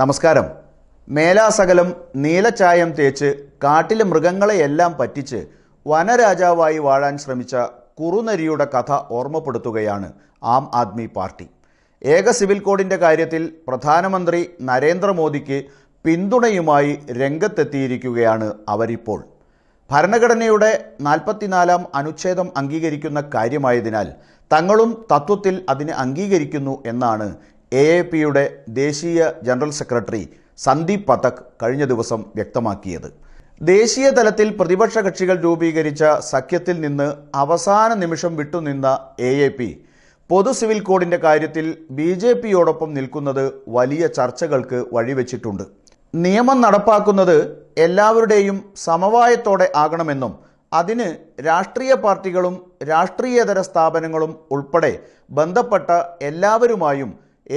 നമസ്കാരം മേലാസകലം നീലച്ചായം തേച്ച് കാട്ടിലെ മൃഗങ്ങളെയെല്ലാം പറ്റിച്ച് വനരാജാവായി വാഴാൻ ശ്രമിച്ച കുറുനരിയുടെ കഥ ഓർമ്മപ്പെടുത്തുകയാണ് ആം ആദ്മി പാർട്ടി ഏക സിവിൽ കോഡിൻ്റെ കാര്യത്തിൽ പ്രധാനമന്ത്രി നരേന്ദ്രമോദിക്ക് പിന്തുണയുമായി രംഗത്തെത്തിയിരിക്കുകയാണ് അവരിപ്പോൾ ഭരണഘടനയുടെ നാൽപ്പത്തിനാലാം അനുച്ഛേദം അംഗീകരിക്കുന്ന കാര്യമായതിനാൽ തങ്ങളും തത്വത്തിൽ അതിനെ അംഗീകരിക്കുന്നു എന്നാണ് എ എ പിയുടെ ദേശീയ ജനറൽ സെക്രട്ടറി സന്ദീപ് പതക് കഴിഞ്ഞ ദിവസം വ്യക്തമാക്കിയത് ദേശീയ തലത്തിൽ പ്രതിപക്ഷ കക്ഷികൾ രൂപീകരിച്ച സഖ്യത്തിൽ നിന്ന് അവസാന നിമിഷം വിട്ടുനിന്ന എ എ പി പൊതു സിവിൽ കോഡിന്റെ കാര്യത്തിൽ ബി ജെ പിയോടൊപ്പം നിൽക്കുന്നത് വലിയ ചർച്ചകൾക്ക് വഴിവെച്ചിട്ടുണ്ട് നിയമം നടപ്പാക്കുന്നത് എല്ലാവരുടെയും സമവായത്തോടെ ആകണമെന്നും അതിന് രാഷ്ട്രീയ പാർട്ടികളും രാഷ്ട്രീയതര സ്ഥാപനങ്ങളും ഉൾപ്പെടെ ബന്ധപ്പെട്ട എല്ലാവരുമായും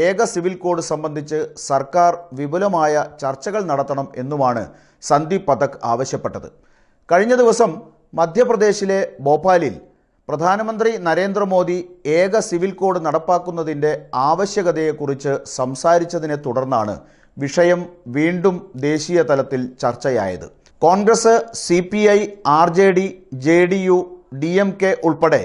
ഏക സിവിൽ കോഡ് സംബന്ധിച്ച് സർക്കാർ വിപുലമായ ചർച്ചകൾ നടത്തണം എന്നുമാണ് സന്ദീപ് പഥക് ആവശ്യപ്പെട്ടത് കഴിഞ്ഞ ദിവസം മധ്യപ്രദേശിലെ ഭോപ്പാലിൽ പ്രധാനമന്ത്രി നരേന്ദ്രമോദി ഏക സിവിൽ കോഡ് നടപ്പാക്കുന്നതിൻ്റെ ആവശ്യകതയെക്കുറിച്ച് സംസാരിച്ചതിനെ തുടർന്നാണ് വിഷയം വീണ്ടും ദേശീയ തലത്തിൽ ചർച്ചയായത് Congress C P I R J D J D U D M K ഉൾപ്പെടെ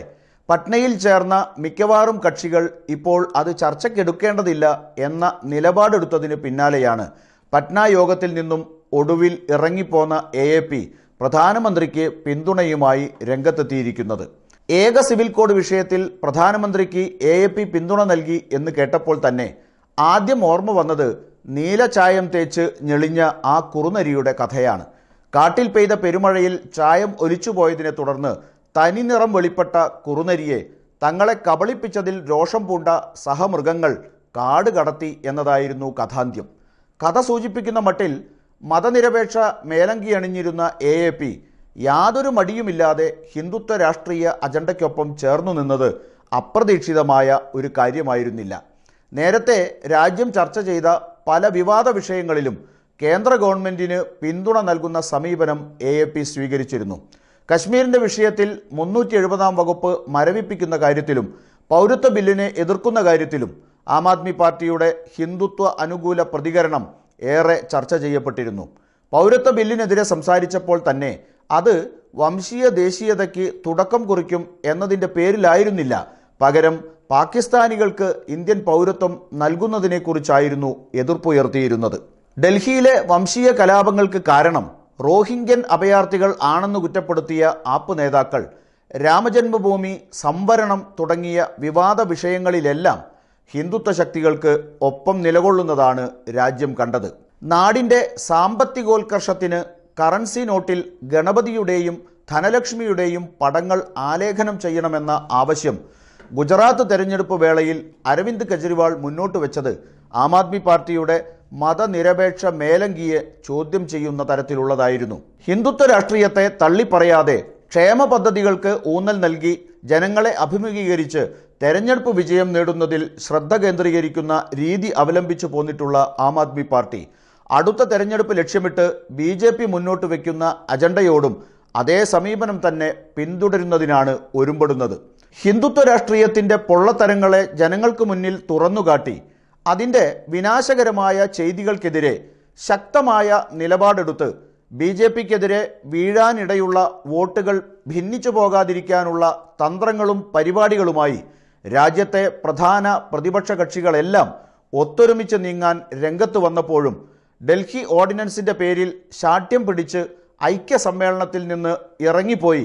പട്നയിൽ ചേർന്ന മിക്കവാറും കക്ഷികൾ ഇപ്പോൾ അത് ചർച്ചയ്ക്കെടുക്കേണ്ടതില്ല എന്ന നിലപാടെടുത്തതിന് പിന്നാലെയാണ് പട്ന യോഗത്തിൽ നിന്നും ഒടുവിൽ ഇറങ്ങിപ്പോന്ന എ എ പി പ്രധാനമന്ത്രിക്ക് പിന്തുണയുമായി രംഗത്തെത്തിയിരിക്കുന്നത് ഏക സിവിൽ കോഡ് വിഷയത്തിൽ പ്രധാനമന്ത്രിക്ക് എ എ പി പിന്തുണ നൽകി എന്ന് കേട്ടപ്പോൾ തന്നെ ആദ്യം ഓർമ്മ വന്നത് നീലചായം തേച്ച് ഞെളിഞ്ഞ ആ കുറുനരിയുടെ കഥയാണ് കാട്ടിൽ പെയ്ത പെരുമഴയിൽ ചായം ഒലിച്ചുപോയതിനെ തുടർന്ന് നിറം വെളിപ്പെട്ട കുറുനരിയെ തങ്ങളെ കബളിപ്പിച്ചതിൽ രോഷം പൂണ്ട സഹമൃഗങ്ങൾ കാട് കടത്തി എന്നതായിരുന്നു കഥാന്ത്യം കഥ സൂചിപ്പിക്കുന്ന മട്ടിൽ മതനിരപേക്ഷ മേലങ്കി അണിഞ്ഞിരുന്ന എ എ പി യാതൊരു മടിയുമില്ലാതെ ഹിന്ദുത്വ രാഷ്ട്രീയ അജണ്ടയ്ക്കൊപ്പം ചേർന്നു നിന്നത് അപ്രതീക്ഷിതമായ ഒരു കാര്യമായിരുന്നില്ല നേരത്തെ രാജ്യം ചർച്ച ചെയ്ത പല വിവാദ വിഷയങ്ങളിലും കേന്ദ്ര ഗവൺമെൻറ്റിന് പിന്തുണ നൽകുന്ന സമീപനം എ സ്വീകരിച്ചിരുന്നു കശ്മീരിന്റെ വിഷയത്തിൽ മുന്നൂറ്റി എഴുപതാം വകുപ്പ് മരവിപ്പിക്കുന്ന കാര്യത്തിലും പൗരത്വ ബില്ലിനെ എതിർക്കുന്ന കാര്യത്തിലും ആം ആദ്മി പാർട്ടിയുടെ ഹിന്ദുത്വ അനുകൂല പ്രതികരണം ഏറെ ചർച്ച ചെയ്യപ്പെട്ടിരുന്നു പൗരത്വ ബില്ലിനെതിരെ സംസാരിച്ചപ്പോൾ തന്നെ അത് വംശീയ ദേശീയതയ്ക്ക് തുടക്കം കുറിക്കും എന്നതിൻ്റെ പേരിലായിരുന്നില്ല പകരം പാകിസ്ഥാനികൾക്ക് ഇന്ത്യൻ പൗരത്വം നൽകുന്നതിനെക്കുറിച്ചായിരുന്നു എതിർപ്പുയർത്തിയിരുന്നത് ഡൽഹിയിലെ വംശീയ കലാപങ്ങൾക്ക് കാരണം റോഹിംഗ്യൻ അഭയാർത്ഥികൾ ആണെന്ന് കുറ്റപ്പെടുത്തിയ ആപ്പ് നേതാക്കൾ രാമജന്മഭൂമി സംവരണം തുടങ്ങിയ വിവാദ വിഷയങ്ങളിലെല്ലാം ഹിന്ദുത്വ ശക്തികൾക്ക് ഒപ്പം നിലകൊള്ളുന്നതാണ് രാജ്യം കണ്ടത് നാടിൻ്റെ സാമ്പത്തികോത്കർഷത്തിന് കറൻസി നോട്ടിൽ ഗണപതിയുടെയും ധനലക്ഷ്മിയുടെയും പടങ്ങൾ ആലേഖനം ചെയ്യണമെന്ന ആവശ്യം ഗുജറാത്ത് തെരഞ്ഞെടുപ്പ് വേളയിൽ അരവിന്ദ് കെജ്രിവാൾ മുന്നോട്ട് വെച്ചത് ആം ആദ്മി പാർട്ടിയുടെ മതനിരപേക്ഷ മേലങ്കിയെ ചോദ്യം ചെയ്യുന്ന തരത്തിലുള്ളതായിരുന്നു ഹിന്ദുത്വ രാഷ്ട്രീയത്തെ തള്ളിപ്പറയാതെ ക്ഷേമ പദ്ധതികൾക്ക് ഊന്നൽ നൽകി ജനങ്ങളെ അഭിമുഖീകരിച്ച് തെരഞ്ഞെടുപ്പ് വിജയം നേടുന്നതിൽ ശ്രദ്ധ കേന്ദ്രീകരിക്കുന്ന രീതി അവലംബിച്ചു പോന്നിട്ടുള്ള ആം ആദ്മി പാർട്ടി അടുത്ത തെരഞ്ഞെടുപ്പ് ലക്ഷ്യമിട്ട് ബി ജെ പി മുന്നോട്ട് വയ്ക്കുന്ന അജണ്ടയോടും അതേ സമീപനം തന്നെ പിന്തുടരുന്നതിനാണ് ഒരുമ്പെടുന്നത് ഹിന്ദുത്വ രാഷ്ട്രീയത്തിന്റെ പൊള്ളത്തരങ്ങളെ ജനങ്ങൾക്ക് മുന്നിൽ തുറന്നുകാട്ടി അതിൻ്റെ വിനാശകരമായ ചെയ്തികൾക്കെതിരെ ശക്തമായ നിലപാടെടുത്ത് ബി ജെ പിക്കെതിരെ വീഴാനിടയുള്ള വോട്ടുകൾ ഭിന്നിച്ചു പോകാതിരിക്കാനുള്ള തന്ത്രങ്ങളും പരിപാടികളുമായി രാജ്യത്തെ പ്രധാന പ്രതിപക്ഷ കക്ഷികളെല്ലാം ഒത്തൊരുമിച്ച് നീങ്ങാൻ രംഗത്ത് വന്നപ്പോഴും ഡൽഹി ഓർഡിനൻസിൻ്റെ പേരിൽ ശാഠ്യം പിടിച്ച് ഐക്യ സമ്മേളനത്തിൽ നിന്ന് ഇറങ്ങിപ്പോയി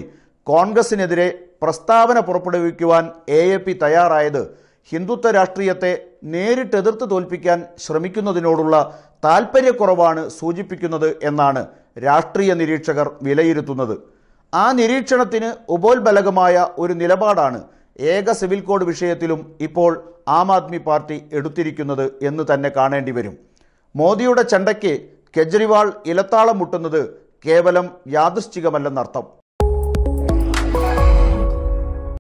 കോൺഗ്രസിനെതിരെ പ്രസ്താവന പുറപ്പെടുവിക്കുവാൻ എ തയ്യാറായത് ഹിന്ദുത്വ രാഷ്ട്രീയത്തെ നേരിട്ട് തോൽപ്പിക്കാൻ ശ്രമിക്കുന്നതിനോടുള്ള താൽപ്പര്യക്കുറവാണ് സൂചിപ്പിക്കുന്നത് എന്നാണ് രാഷ്ട്രീയ നിരീക്ഷകർ വിലയിരുത്തുന്നത് ആ നിരീക്ഷണത്തിന് ഉപോത്ബലകമായ ഒരു നിലപാടാണ് ഏക സിവിൽ കോഡ് വിഷയത്തിലും ഇപ്പോൾ ആം ആദ്മി പാർട്ടി എടുത്തിരിക്കുന്നത് എന്ന് തന്നെ കാണേണ്ടി വരും മോദിയുടെ ചണ്ടയ്ക്ക് കെജ്രിവാൾ ഇലത്താളം മുട്ടുന്നത് കേവലം യാദൃശ്ചികമല്ലെന്നർത്ഥം